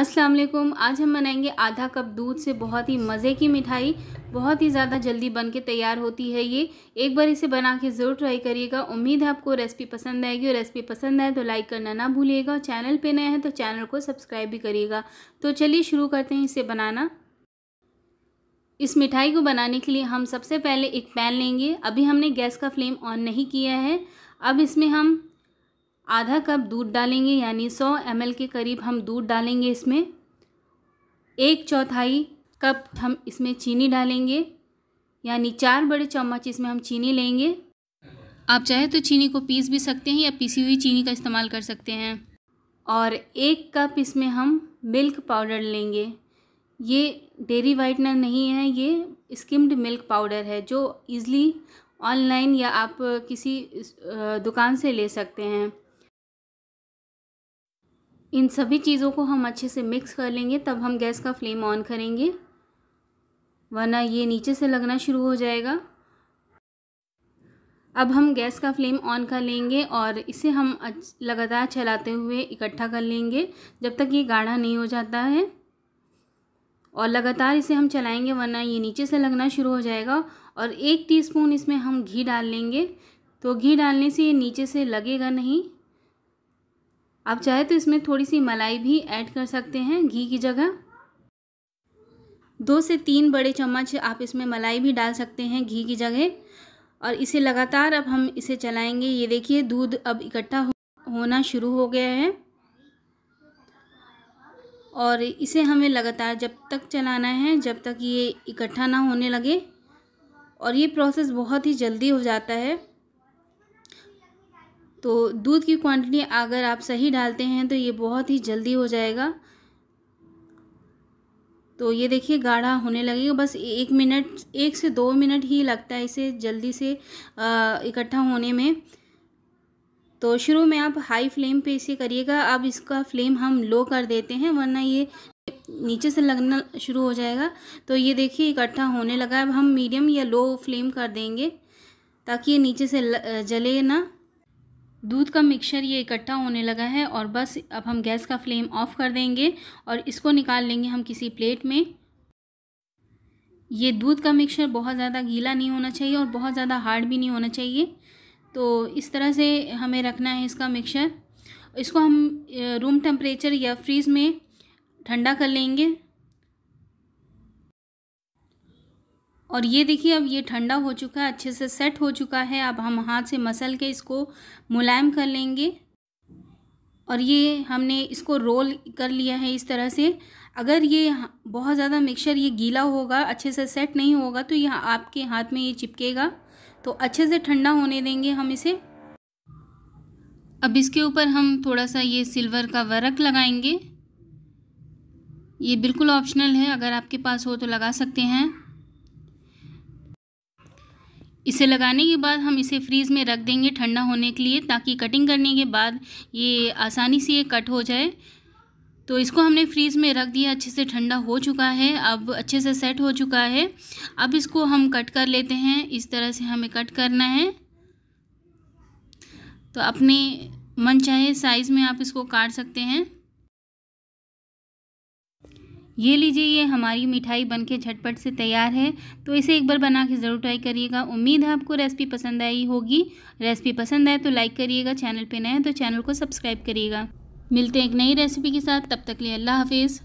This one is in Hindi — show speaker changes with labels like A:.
A: अस्सलाम वालेकुम आज हम बनाएंगे आधा कप दूध से बहुत ही मज़े की मिठाई बहुत ही ज़्यादा जल्दी बन के तैयार होती है ये एक बार इसे बना के ज़रूर ट्राई करिएगा उम्मीद है आपको रेसिपी पसंद आएगी और रेसिपी पसंद आए तो लाइक करना ना भूलिएगा और चैनल पे नए हैं तो चैनल को सब्सक्राइब भी करिएगा तो चलिए शुरू करते हैं इसे बनाना इस मिठाई को बनाने के लिए हम सबसे पहले एक पैन लेंगे अभी हमने गैस का फ्लेम ऑन नहीं किया है अब इसमें हम आधा कप दूध डालेंगे यानी 100 एम के करीब हम दूध डालेंगे इसमें एक चौथाई कप हम इसमें चीनी डालेंगे यानी चार बड़े चम्मच इसमें हम चीनी लेंगे आप चाहे तो चीनी को पीस भी सकते हैं या पीसी हुई चीनी का इस्तेमाल कर सकते हैं और एक कप इसमें हम मिल्क पाउडर लेंगे ये डेरी वाइटनर नहीं है ये स्किम्ड मिल्क पाउडर है जो ईज़िली ऑनलाइन या आप किसी दुकान से ले सकते हैं इन सभी चीज़ों को हम अच्छे से मिक्स कर लेंगे तब हम गैस का फ्लेम ऑन करेंगे वरना ये नीचे से लगना शुरू हो जाएगा अब हम गैस का फ्लेम ऑन कर लेंगे और इसे हम लगातार चलाते हुए इकट्ठा कर लेंगे जब तक ये गाढ़ा नहीं हो जाता है और लगातार इसे हम चलाएंगे वरना ये नीचे से लगना शुरू हो जाएगा और एक टीस्पून इसमें हम घी डाल लेंगे तो घी डालने से ये नीचे से लगेगा नहीं आप चाहे तो इसमें थोड़ी सी मलाई भी ऐड कर सकते हैं घी की जगह दो से तीन बड़े चम्मच आप इसमें मलाई भी डाल सकते हैं घी की जगह और इसे लगातार अब हम इसे चलाएंगे ये देखिए दूध अब इकट्ठा होना शुरू हो गया है और इसे हमें लगातार जब तक चलाना है जब तक ये इकट्ठा ना होने लगे और ये प्रोसेस बहुत ही जल्दी हो जाता है तो दूध की क्वांटिटी अगर आप सही डालते हैं तो ये बहुत ही जल्दी हो जाएगा तो ये देखिए गाढ़ा होने लगेगा बस एक मिनट एक से दो मिनट ही लगता है इसे जल्दी से इकट्ठा होने में तो शुरू में आप हाई फ्लेम पे इसे करिएगा अब इसका फ्लेम हम लो कर देते हैं वरना ये नीचे से लगना शुरू हो जाएगा तो ये देखिए इकट्ठा होने लगा अब हम मीडियम या लो फ्लेम कर देंगे ताकि ये नीचे से जले ना दूध का मिक्सचर ये इकट्ठा होने लगा है और बस अब हम गैस का फ्लेम ऑफ कर देंगे और इसको निकाल लेंगे हम किसी प्लेट में ये दूध का मिक्सचर बहुत ज़्यादा गीला नहीं होना चाहिए और बहुत ज़्यादा हार्ड भी नहीं होना चाहिए तो इस तरह से हमें रखना है इसका मिक्सचर इसको हम रूम टेम्परेचर या फ्रीज़ में ठंडा कर लेंगे और ये देखिए अब ये ठंडा हो चुका है अच्छे से सेट हो चुका है अब हम हाथ से मसल के इसको मुलायम कर लेंगे और ये हमने इसको रोल कर लिया है इस तरह से अगर ये बहुत ज़्यादा मिक्सचर ये गीला होगा अच्छे से सेट नहीं होगा तो ये आपके हाथ में ये चिपकेगा तो अच्छे से ठंडा होने देंगे हम इसे अब इसके ऊपर हम थोड़ा सा ये सिल्वर का वर्क लगाएंगे ये बिल्कुल ऑप्शनल है अगर आपके पास हो तो लगा सकते हैं इसे लगाने के बाद हम इसे फ्रीज़ में रख देंगे ठंडा होने के लिए ताकि कटिंग करने के बाद ये आसानी से ये कट हो जाए तो इसको हमने फ्रीज़ में रख दिया अच्छे से ठंडा हो चुका है अब अच्छे से सेट हो चुका है अब इसको हम कट कर लेते हैं इस तरह से हमें कट करना है तो अपने मन चाहे साइज़ में आप इसको काट सकते हैं ये लीजिए ये हमारी मिठाई बनके झटपट से तैयार है तो इसे एक बार बना के ज़रूर ट्राई करिएगा उम्मीद है आपको रेसिपी पसंद आई होगी रेसिपी पसंद आए तो लाइक करिएगा चैनल पे नए तो चैनल को सब्सक्राइब करिएगा मिलते हैं एक नई रेसिपी के साथ तब तक लिए अल्लाह हाफिज़